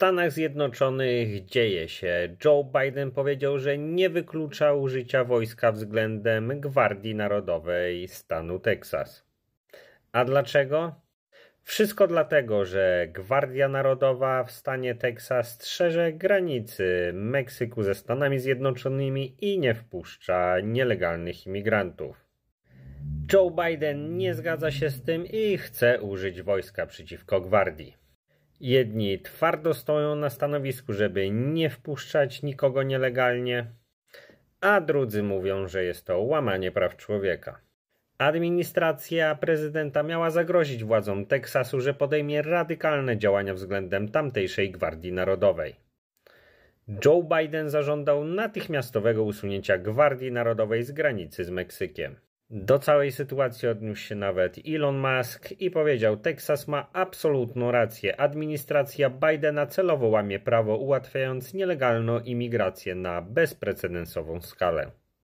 Stanach Zjednoczonych dzieje się. Joe Biden powiedział, że nie wyklucza użycia wojska względem Gwardii Narodowej stanu Teksas. A dlaczego? Wszystko dlatego, że Gwardia Narodowa w stanie Teksas strzeże granicy Meksyku ze Stanami Zjednoczonymi i nie wpuszcza nielegalnych imigrantów. Joe Biden nie zgadza się z tym i chce użyć wojska przeciwko gwardii. Jedni twardo stoją na stanowisku, żeby nie wpuszczać nikogo nielegalnie, a drudzy mówią, że jest to łamanie praw człowieka. Administracja prezydenta miała zagrozić władzom Teksasu, że podejmie radykalne działania względem tamtejszej Gwardii Narodowej. Joe Biden zażądał natychmiastowego usunięcia Gwardii Narodowej z granicy z Meksykiem. Do całej sytuacji odniósł się nawet Elon Musk i powiedział: Teksas ma absolutną rację. Administracja Bidena celowo łamie prawo, ułatwiając nielegalną imigrację na bezprecedensową skalę.